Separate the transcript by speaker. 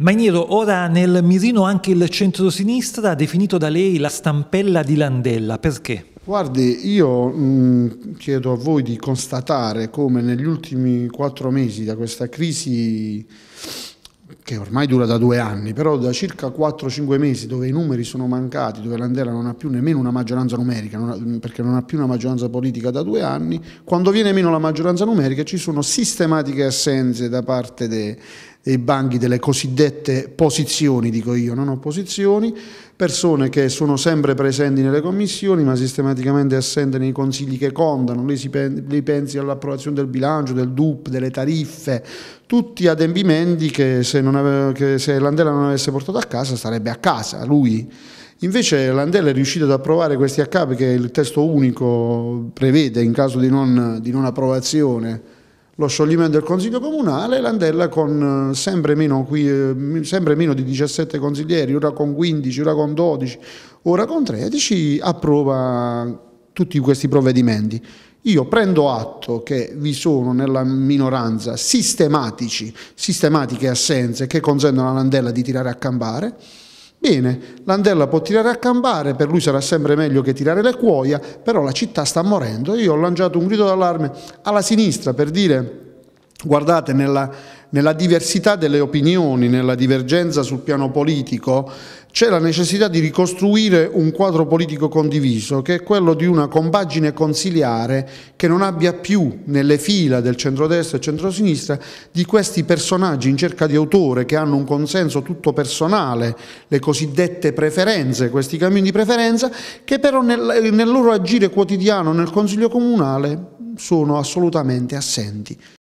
Speaker 1: Maniero, ora nel mirino anche il centrosinistra, definito da lei la stampella di Landella, perché? Guardi, io mh, mm, chiedo a voi di constatare come negli ultimi quattro mesi da questa crisi che ormai dura da due anni, però da circa 4-5 mesi dove i numeri sono mancati, dove Landella non ha più nemmeno una maggioranza numerica, non ha, perché non ha più una maggioranza politica da due anni, quando viene meno la maggioranza numerica ci sono sistematiche assenze da parte dei i banchi delle cosiddette posizioni, dico io, non opposizioni, persone che sono sempre presenti nelle commissioni ma sistematicamente assente nei consigli che contano, lei, si, lei pensi all'approvazione del bilancio, del DUP, delle tariffe, tutti adempimenti che se, aveva, che se Landella non avesse portato a casa sarebbe a casa, lui. Invece Landella è riuscito ad approvare questi AK che il testo unico prevede in caso di non, di non approvazione lo scioglimento del Consiglio Comunale, Landella con eh, sempre meno, qui, eh, sempre meno, di 17 consiglieri, ora con 15, ora con 12, ora con 13, approva tutti questi provvedimenti. Io prendo atto che vi sono nella minoranza sistematiche assenze che consentono alla Landella di tirare a campare, Bene, Landella può tirare a campare, per lui sarà sempre meglio che tirare le cuoia, però la città sta morendo. Io ho lanciato un grido d'allarme alla sinistra per dire guardate nella nella diversità delle opinioni, nella divergenza sul piano politico, c'è la necessità di ricostruire un quadro politico condiviso, che è quello di una compagine consiliare che non abbia più nelle fila del centrodestra e centrosinistra di questi personaggi in cerca di autore che hanno un consenso tutto personale, le cosiddette preferenze, questi cammini di preferenza, che però nel, nel loro agire quotidiano nel Consiglio Comunale sono assolutamente assenti.